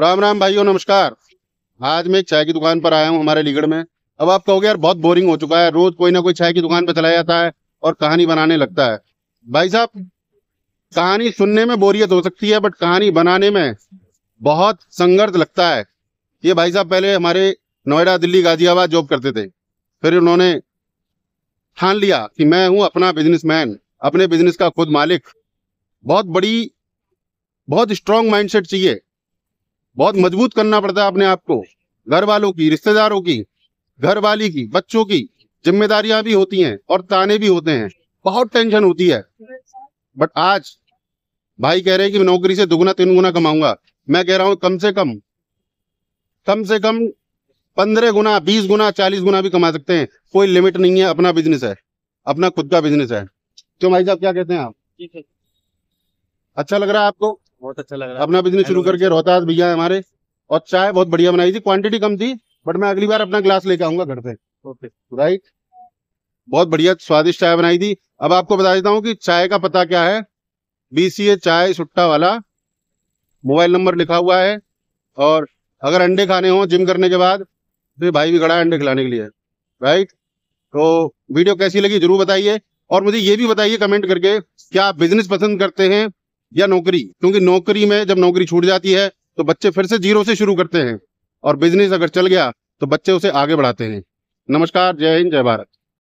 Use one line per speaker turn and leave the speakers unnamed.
राम राम भाइयों नमस्कार आज मैं एक चाय की दुकान पर आया हूँ हमारे लीगढ़ में अब आप कहोगे यार बहुत बोरिंग हो चुका है रोज कोई ना कोई चाय की दुकान पर चला जाता है और कहानी बनाने लगता है भाई साहब कहानी सुनने में बोरियत हो सकती है बट कहानी बनाने में बहुत संघर्ष लगता है ये भाई साहब पहले हमारे नोएडा दिल्ली गाजियाबाद जॉब करते थे फिर उन्होंने ठान लिया कि मैं हूँ अपना बिजनेसमैन अपने बिजनेस का खुद मालिक बहुत बड़ी बहुत स्ट्रांग माइंडसेट चाहिए बहुत मजबूत करना पड़ता है अपने आप को घर वालों की रिश्तेदारों की घर वाली की बच्चों की जिम्मेदारियां भी होती हैं और ताने भी होते हैं बहुत टेंशन होती है बट आज भाई कह रहे हैं कि नौकरी से दुगुना तीन गुना कमाऊंगा मैं कह रहा हूँ कम से कम कम से कम पंद्रह गुना बीस गुना चालीस गुना भी कमा सकते हैं कोई लिमिट नहीं है अपना बिजनेस है अपना खुद का बिजनेस है क्यों तो भाई साहब क्या कहते हैं आप अच्छा लग रहा है आपको
बहुत अच्छा लग रहा है अपना बिजनेस शुरू
करके रोहतास भैया हमारे और चाय बहुत बढ़िया बनाई थी क्वांटिटी कम थी बट मैं अगली बार अपना ग्लास लेके आऊंगा घर
पे
राइट बहुत बढ़िया स्वादिष्ट चाय बनाई थी अब आपको बता देता हूँ कि चाय का पता क्या है बीसीए चाय सुट्टा वाला मोबाइल नंबर लिखा हुआ है और अगर अंडे खाने हो जिम करने के बाद तो भाई भी खड़ा है अंडे खिलाने के लिए राइट तो वीडियो कैसी लगी जरूर बताइए और मुझे ये भी बताइए कमेंट करके क्या आप बिजनेस पसंद करते हैं या नौकरी क्योंकि नौकरी में जब नौकरी छूट जाती है तो बच्चे फिर से जीरो से शुरू करते हैं और बिजनेस अगर चल गया तो बच्चे उसे आगे बढ़ाते हैं नमस्कार जय हिंद जय भारत